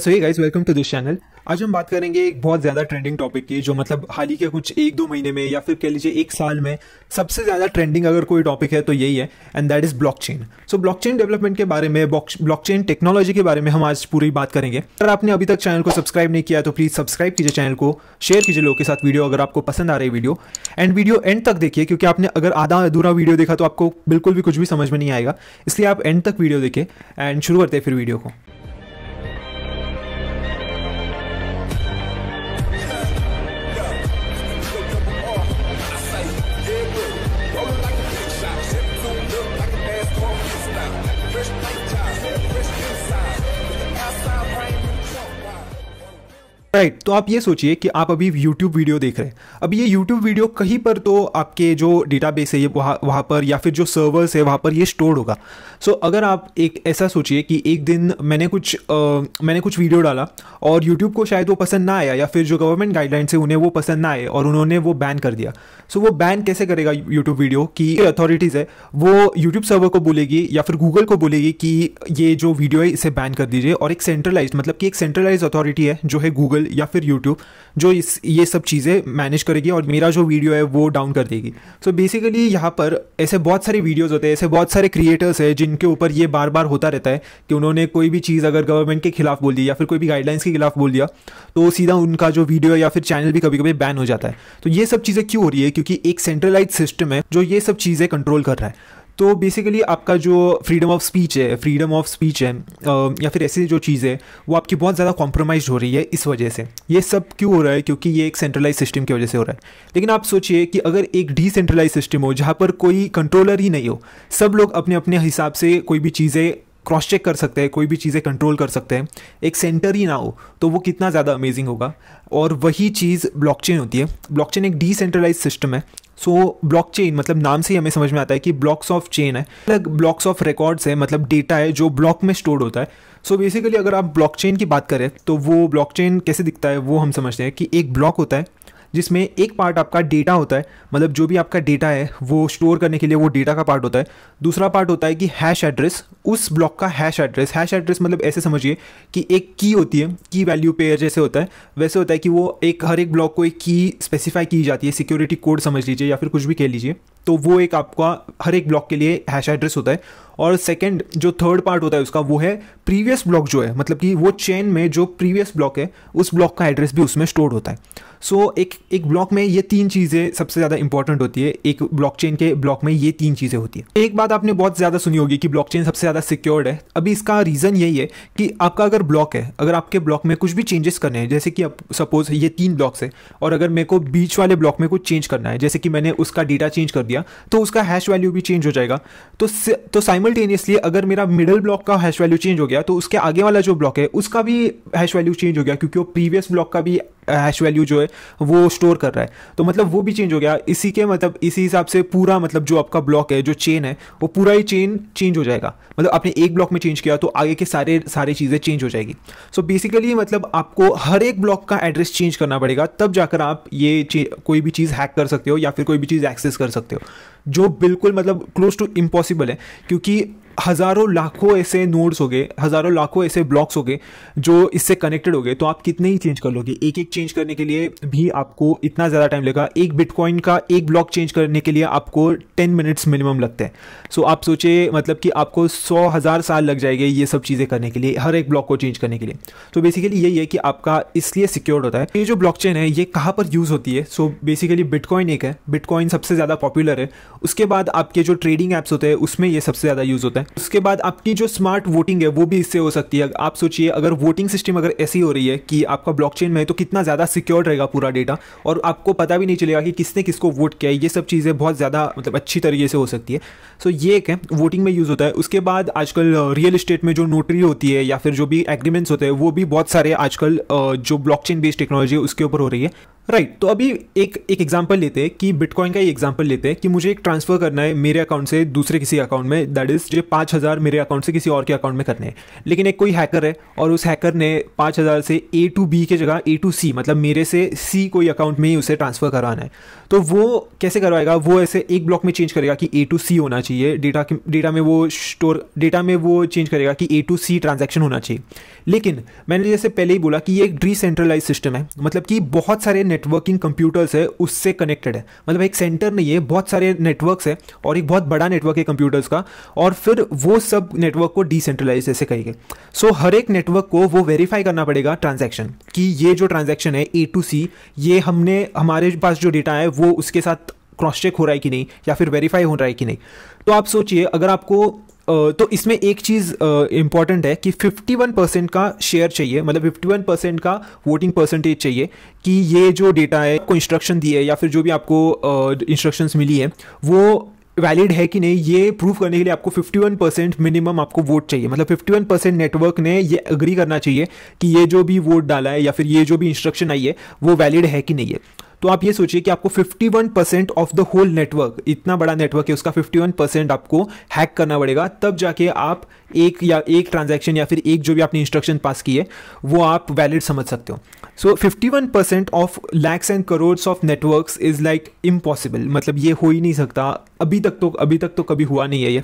so guys welcome to this channel आज हम बात करेंगे एक बहुत ज्यादा ट्रेंडिंग टॉपिक की जो मतलब हाल ही के कुछ एक दो महीने में या फिर कह लीजिए एक साल में सबसे ज्यादा ट्रेंडिंग अगर कोई टॉपिक है तो यही है and that is blockchain so blockchain development के बारे में ब्लॉकचेन टेक्नोलॉजी के बारे में हम आज पूरी बात करेंगे अगर आपने अभी तक चैनल को सब्सक्राइब नहीं किया तो प्लीज सब्सक्राइब कीजिए चैनल को शेयर कीजिए लोगों के साथ वीडियो अगर आपको पसंद आ रही है वीडियो एंड वीडियो एंड तक देखिए क्योंकि आपने अगर आधा अधूरा वीडियो देखा तो आपको बिल्कुल भी कुछ भी समझ में नहीं आएगा इसलिए आप एंड तक वीडियो देखें एंड शुरू करते हैं फिर वीडियो को राइट right, तो आप ये सोचिए कि आप अभी यूट्यूब वीडियो देख रहे हैं अब ये यूट्यूब वीडियो कहीं पर तो आपके जो डेटा बेस है ये वहाँ वहाँ पर या फिर जो सर्वर्स है वहाँ पर ये स्टोर होगा सो so, अगर आप एक ऐसा सोचिए कि एक दिन मैंने कुछ आ, मैंने कुछ वीडियो डाला और यूट्यूब को शायद वो पसंद ना आया या फिर जो गवर्नमेंट गाइडलाइंस है उन्हें वो पसंद ना आए और उन्होंने वो बैन कर दिया सो so, वो बैन कैसे करेगा यूट्यूब वीडियो की अथॉरिटीज़ है वो यूट्यूब सर्वर को बोलेगी या फिर गूगल को बोलेगी कि ये जो वीडियो है इसे बैन कर दीजिए और एक सेंट्रलाइज मतलब कि एक सेंट्रलाइज अथॉरिटी है जो है गूगल या फिर यूट्यूब जो इस ये सब चीज़ें मैनेज करेगी और मेरा जो वीडियो है वो डाउन कर देगी सो so बेसिकली यहाँ पर ऐसे बहुत सारे वीडियोज़ होते हैं ऐसे बहुत सारे क्रिएटर्स हैं जिनके ऊपर ये बार बार होता रहता है कि उन्होंने कोई भी चीज़ अगर गवर्नमेंट के खिलाफ बोल दी या फिर कोई भी गाइडलाइंस के खिलाफ बोल दिया तो सीधा उनका जो वीडियो या फिर चैनल भी कभी कभी बैन हो जाता है तो ये सब चीज़ें क्यों हो रही है क्योंकि एक सेंट्रलाइज सिस्टम है जो ये सब चीज़ें कंट्रोल कर रहा है तो बेसिकली आपका जो फ्रीडम ऑफ स्पीच है फ्रीडम ऑफ स्पीच है या फिर ऐसी जो चीज़ है वो आपकी बहुत ज़्यादा कॉम्प्रोमाइज हो रही है इस वजह से ये सब क्यों हो रहा है क्योंकि ये एक सेंट्रलाइज सिस्टम की वजह से हो रहा है लेकिन आप सोचिए कि अगर एक डिसेंट्रलाइज सिस्टम हो जहाँ पर कोई कंट्रोलर ही नहीं हो सब लोग अपने अपने हिसाब से कोई भी चीज़ें क्रॉस चेक कर सकते हैं कोई भी चीज़ें कंट्रोल कर सकते हैं एक सेंटर ही ना हो तो वो कितना ज़्यादा अमेजिंग होगा और वही चीज़ ब्लॉकचेन होती है ब्लॉकचेन एक डिसेंट्रलाइज सिस्टम है सो so, ब्लॉकचेन मतलब नाम से ही हमें समझ में आता है कि ब्लॉक्स ऑफ चेन है अलग ब्लॉक्स ऑफ रिकॉर्ड्स है मतलब डेटा है जो ब्लॉक में स्टोर होता है सो so, बेसिकली अगर आप चेन की बात करें तो वो चेन कैसे दिखता है वो हम समझते हैं कि एक ब्लॉक होता है जिसमें एक पार्ट आपका डेटा होता है मतलब जो भी आपका डेटा है वो स्टोर करने के लिए वो डेटा का पार्ट होता है दूसरा पार्ट होता है कि हैश एड्रेस उस ब्लॉक का हैश एड्रेस हैश एड्रेस मतलब ऐसे समझिए कि एक की होती है की वैल्यू पेयर जैसे होता है वैसे होता है कि वो एक हर एक ब्लॉक को एक की स्पेसिफाई की जाती है सिक्योरिटी कोड समझ लीजिए या फिर कुछ भी कह लीजिए तो वो एक आपका हर एक ब्लॉक के लिए हैश एड्रेस होता है और सेकेंड जो थर्ड पार्ट होता है उसका वो है प्रीवियस ब्लॉक जो है मतलब कि वो चेन में जो प्रीवियस ब्लॉक है उस ब्लॉक का एड्रेस भी उसमें स्टोर होता है सो so, एक एक ब्लॉक में ये तीन चीज़ें सबसे ज़्यादा इंपॉर्टेंट होती है एक ब्लॉकचेन के ब्लॉक में ये तीन चीज़ें होती है एक बात आपने बहुत ज़्यादा सुनी होगी कि ब्लॉकचेन सबसे ज़्यादा सिक्योर्ड है अभी इसका रीज़न यही है कि आपका अगर ब्लॉक है अगर आपके ब्लॉक में कुछ भी चेंजेस करने हैं जैसे कि सपोज ये तीन ब्लॉक्स है और अगर मेरे को बीच वाले ब्लॉक में कुछ चेंज करना है जैसे कि मैंने उसका डेटा चेंज कर दिया तो उसका हैश वैल्यू भी चेंज हो जाएगा तो तो साइम साइमल्टेनियसली अगर मेरा मिडल ब्लॉक का हैश वैल्यू चेंज हो गया तो उसके आगे वाला जो ब्लॉक है उसका भी हैश वैल्यू चेंज हो गया क्योंकि वो प्रीवियस ब्लॉक का भी हैश वैल्यू जो है वो स्टोर कर रहा है तो मतलब वो भी चेंज हो गया इसी के मतलब इसी हिसाब से पूरा मतलब जो आपका ब्लॉक है जो चेन है वो पूरा ही चेन चेंज हो जाएगा मतलब आपने एक ब्लॉक में चेंज किया तो आगे के सारे सारी चीज़ें चेंज हो जाएगी सो so बेसिकली मतलब आपको हर एक ब्लॉक का एड्रेस चेंज करना पड़ेगा तब जाकर आप ये कोई भी चीज़ हैक कर सकते हो या फिर कोई भी चीज़ एक्सेस कर सकते हो जो बिल्कुल मतलब क्लोज टू इम्पॉसिबल है क्योंकि हज़ारों लाखों ऐसे नोड्स हो गए हज़ारों लाखों ऐसे ब्लॉक्स हो गए जो इससे कनेक्टेड हो गए तो आप कितने ही चेंज कर लोगे एक एक चेंज करने के लिए भी आपको इतना ज़्यादा टाइम लगेगा एक बिटकॉइन का एक ब्लॉक चेंज करने के लिए आपको टेन मिनट्स मिनिमम लगते हैं सो आप सोचे मतलब कि आपको सौ हज़ार साल लग जाएंगे ये सब चीज़ें करने के लिए हर एक ब्लॉक को चेंज करने के लिए तो बेसिकली यही है कि आपका इसलिए सिक्योर्ड होता है ये जो ब्लॉक है ये कहाँ पर यूज़ होती है सो बेसिकली बिटकॉइन एक है बिटकॉइन सबसे ज़्यादा पॉपुलर है उसके बाद आपके जो ट्रेडिंग ऐप्स होते हैं उसमें ये सबसे ज़्यादा यूज़ होता है है उसके बाद आपकी जो स्मार्ट वोटिंग है वो भी इससे हो सकती है आप सोचिए अगर वोटिंग सिस्टम अगर ऐसी हो रही है कि आपका ब्लॉकचेन में है तो कितना ज़्यादा सिक्योर रहेगा पूरा डेटा और आपको पता भी नहीं चलेगा कि किसने किसको वोट किया है ये सब चीज़ें बहुत ज़्यादा मतलब अच्छी तरीके से हो सकती है सो so, ये एक है वोटिंग में यूज़ होता है उसके बाद आजकल रियल इस्टेट में जो नोटरी होती है या फिर जो भी एग्रीमेंट्स होते हैं वो भी बहुत सारे आजकल जो ब्लॉक बेस्ड टेक्नोलॉजी है उसके ऊपर हो रही है राइट right, तो अभी एक एक एग्जांपल लेते हैं कि बिटकॉइन का ही एग्जांपल लेते हैं कि मुझे एक ट्रांसफर करना है मेरे अकाउंट से दूसरे किसी अकाउंट में दैट इज जो पाँच हज़ार मेरे अकाउंट से किसी और के अकाउंट में करने हैं लेकिन एक कोई हैकर है और उस हैकर ने पाँच हज़ार से ए टू बी के जगह ए टू सी मतलब मेरे से सी कोई अकाउंट में ही उसे ट्रांसफ़र कराना है तो वो कैसे करवाएगा वो ऐसे एक ब्लॉक में चेंज करेगा कि ए टू सी होना चाहिए डेटा डेटा में वो स्टोर डेटा में वो चेंज करेगा कि ए टू सी ट्रांजेक्शन होना चाहिए लेकिन मैंने जैसे पहले ही बोला कि ये एक डिसेंट्रलाइज सिस्टम है मतलब कि बहुत सारे नेटवर्किंग कंप्यूटर्स है उससे कनेक्टेड है मतलब एक सेंटर नहीं है बहुत सारे नेटवर्क्स है और एक बहुत बड़ा नेटवर्क है कंप्यूटर्स का और फिर वो सब नेटवर्क को डिसेंट्रलाइज ऐसे कही कहेंगे सो so, हर एक नेटवर्क को वो वेरीफाई करना पड़ेगा ट्रांजेक्शन कि ये जो ट्रांजेक्शन है ए टू सी ये हमने हमारे पास जो डेटा है वो उसके साथ क्रॉस चेक हो रहा है कि नहीं या फिर वेरीफाई हो रहा है कि नहीं तो आप सोचिए अगर आपको तो इसमें एक चीज़ इंपॉर्टेंट है कि 51 परसेंट का शेयर चाहिए मतलब 51 परसेंट का वोटिंग परसेंटेज चाहिए कि ये जो डेटा है आपको इंस्ट्रक्शन दिए या फिर जो भी आपको uh, मिली है वो वैलिड है कि नहीं ये प्रूव करने के लिए आपको 51 परसेंट मिनिमम आपको वोट चाहिए मतलब 51 परसेंट नेटवर्क ने ये अग्री करना चाहिए कि ये जो भी वोट डाला है या फिर ये जो भी इंस्ट्रक्शन आई है वो वैलिड है कि नहीं है तो आप ये सोचिए कि आपको 51 percent of the whole network इतना बड़ा नेटवर्क है उसका 51 परसेंट आपको हैक करना पड़ेगा तब जाके आप एक या एक ट्रांजैक्शन या फिर एक जो भी आपने इंस्ट्रक्शन पास की है वो आप वैलिड समझ सकते हो so fifty one percent of lakhs and crores of networks is like impossible मतलब ये हो ही नहीं सकता अभी तक तो अभी तक तो कभी हुआ नहीं है ये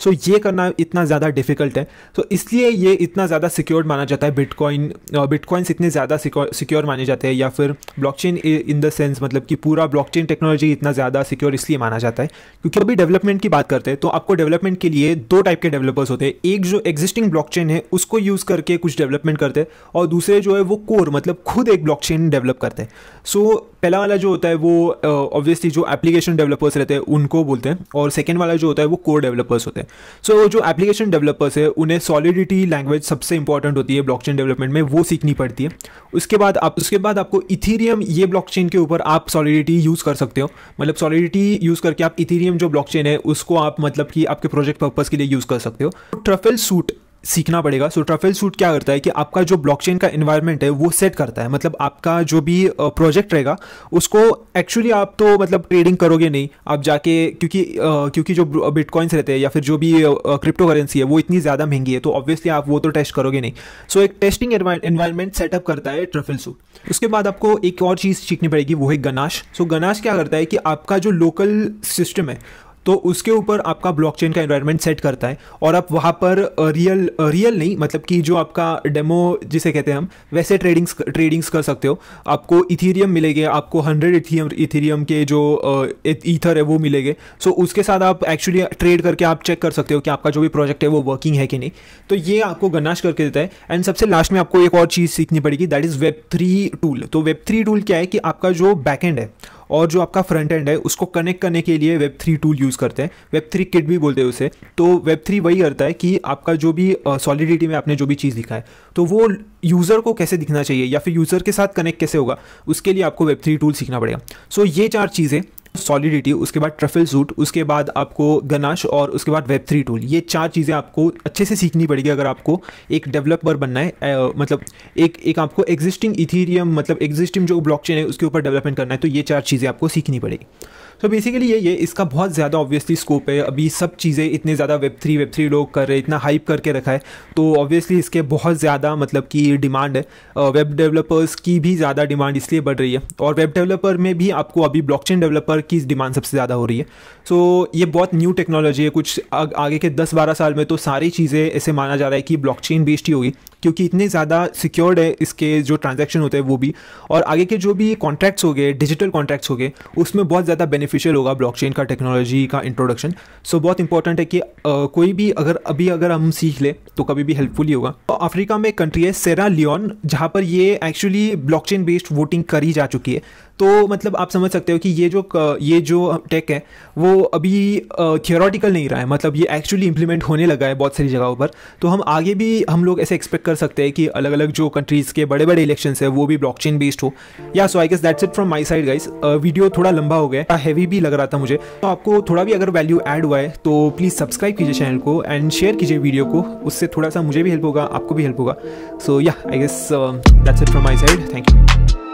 सो so, ये करना इतना ज़्यादा डिफिकल्ट है सो so, इसलिए ये इतना ज़्यादा सिक्योर्ड माना जाता है बिटकॉइन बिटकॉइंस इतने ज़्यादा सिक्योर माने जाते हैं या फिर ब्लॉकचेन इन द सेंस मतलब कि पूरा ब्लॉकचेन टेक्नोलॉजी इतना ज़्यादा सिक्योर इसलिए माना जाता है क्योंकि अभी डेवलपमेंट की बात करते हैं तो आपको डेवलपमेंट के लिए दो टाइप के डेवलपर्स होते हैं एक जो एग्जिस्टिंग ब्लॉकचेन है उसको यूज़ करके कुछ डेवलपमेंट करते हैं और दूसरे जो है वो कोर मतलब खुद एक ब्लॉकचेन डेवलप करते हैं सो so, पहला वाला जो होता है वो ऑब्वियसली uh, जो एप्लीकेशन डेवलपर्स रहते हैं उनको बोलते हैं और सेकेंड वाला जो होता है वो कोर डेवलपर्स होते हैं सो so, जो एप्लीकेशन डेवलपर्स है उन्हें सॉलिडिटी लैंग्वेज सबसे इंपॉर्टेंट होती है ब्लॉकचेन डेवलपमेंट में वो सीखनी पड़ती है उसके बाद आप उसके बाद आपको इथीरियम ये ब्लॉकचेन के ऊपर आप सॉलिडिटी यूज़ कर सकते हो मतलब सॉलिडिटी यूज़ करके आप इथीरियम जो ब्लॉकचेन है उसको आप मतलब कि आपके प्रोजेक्ट पर्पज़ के लिए यूज़ कर सकते हो ट्रफल सूट सीखना पड़ेगा सो ट्रफेल सूट क्या करता है कि आपका जो ब्लॉकचेन का इन्वायरमेंट है वो सेट करता है मतलब आपका जो भी प्रोजेक्ट रहेगा उसको एक्चुअली आप तो मतलब ट्रेडिंग करोगे नहीं आप जाके क्योंकि क्योंकि जो बिटकॉइंस रहते हैं या फिर जो भी क्रिप्टो करेंसी है वो इतनी ज़्यादा महंगी है तो ऑब्वियसली आप वो तो टेस्ट करोगे नहीं सो एक टेस्टिंग इन्वायरमेंट सेटअप करता है ट्रफेल सूट उसके बाद आपको एक और चीज़ सीखनी पड़ेगी वो है गनाश सो गनाश क्या करता है कि आपका जो लोकल सिस्टम है तो उसके ऊपर आपका ब्लॉकचेन का एनवायरनमेंट सेट करता है और आप वहाँ पर रियल रियल नहीं मतलब कि जो आपका डेमो जिसे कहते हैं हम वैसे ट्रेडिंग्स ट्रेडिंग्स कर सकते हो आपको इथीरियम मिलेंगे आपको हंड्रेड इथीरियम इथीरियम के जो ईथर है वो मिलेंगे सो उसके साथ आप एक्चुअली ट्रेड करके आप चेक कर सकते हो कि आपका जो भी प्रोजेक्ट है वो वर्किंग है कि नहीं तो ये आपको गन्नाश करके देता है एंड सबसे लास्ट में आपको एक और चीज़ सीखनी पड़ेगी that is web three tool तो वेब थ्री टूल क्या है कि आपका जो बैकेंड है और जो आपका फ्रंट एंड है उसको कनेक्ट करने के लिए वेब थ्री टूल यूज़ करते हैं वेब थ्री किट भी बोलते हैं उसे तो वेब थ्री वही करता है कि आपका जो भी सॉलिडिटी में आपने जो भी चीज़ लिखा है तो वो यूज़र को कैसे दिखना चाहिए या फिर यूज़र के साथ कनेक्ट कैसे होगा उसके लिए आपको वेब थ्री टूल सीखना पड़ेगा सो so, ये चार चीज़ें सॉलिडिटी उसके बाद ट्रफल सूट उसके बाद आपको गनाश और उसके बाद वेब थ्री टूल ये चार चीज़ें आपको अच्छे से सीखनी पड़ेगी अगर आपको एक डेवलपर बनना है आ, मतलब एक एक आपको एग्जिस्टिंग इथीरियम मतलब एग्जिस्टिंग जो ब्लॉकचेन है उसके ऊपर डेवलपमेंट करना है तो ये चार चीज़ें आपको सीखनी पड़ेगी तो बेसिकली ये ये इसका बहुत ज़्यादा ऑब्वियसली स्कोप है अभी सब चीज़ें इतने ज़्यादा वेब थ्री वेब थ्री लोग कर रहे हैं इतना हाइप करके रखा है तो ऑब्वियसली इसके बहुत ज़्यादा मतलब कि डिमांड है वेब डेवलपर्स की भी ज़्यादा डिमांड इसलिए बढ़ रही है और वेब डेवलपर में भी आपको अभी ब्लॉकचेन डेवलपर की डिमांड सबसे ज़्यादा हो रही है सो ये बहुत न्यू टेक्नोलॉजी है कुछ आग, आगे के दस बारह साल में तो सारी चीज़ें ऐसे माना जा रहा है कि ब्लॉकचेन बेस्ड ही होगी क्योंकि इतने ज़्यादा सिक्योर्ड है इसके जो ट्रांजेक्शन होते हैं वो भी और आगे के जो भी कॉन्ट्रैक्ट्स हो गए डिजिटल कॉन्ट्रैक्ट्स हो गए उसमें बहुत ज़्यादा बेनिफिट बेनिफिशियल होगा ब्लॉकचेन का टेक्नोलॉजी का इंट्रोडक्शन सो so, बहुत इंपॉर्टेंट है कि आ, कोई भी अगर अभी अगर हम सीख ले तो कभी भी हेल्पफुल ही होगा तो अफ्रीका में एक कंट्री है सेरा लियोन जहाँ पर ये एक्चुअली ब्लॉकचेन बेस्ड वोटिंग करी जा चुकी है तो मतलब आप समझ सकते हो कि ये जो ये जो टेक है वो अभी थियोरटिकल नहीं रहा है मतलब ये एक्चुअली इम्प्लीमेंट होने लगा है बहुत सारी जगहों पर तो हम आगे भी हम लोग ऐसे एक्सपेक्ट कर सकते हैं कि अलग अलग जो कंट्रीज़ के बड़े बड़े इलेक्शन है वो भी ब्लॉकचेन बेस्ड हो या so I guess that's it from my side guys video थोड़ा लंबा हो गया हैवी भी लग रहा था मुझे तो आपको थोड़ा भी अगर वैल्यू एड हुआ है तो प्लीज़ सब्सक्राइब कीजिए चैनल को एंड शेयर कीजिए वीडियो को उससे थोड़ा सा मुझे भी हेल्प होगा आपको भी हेल्प होगा so yeah I guess that's it from my side thank you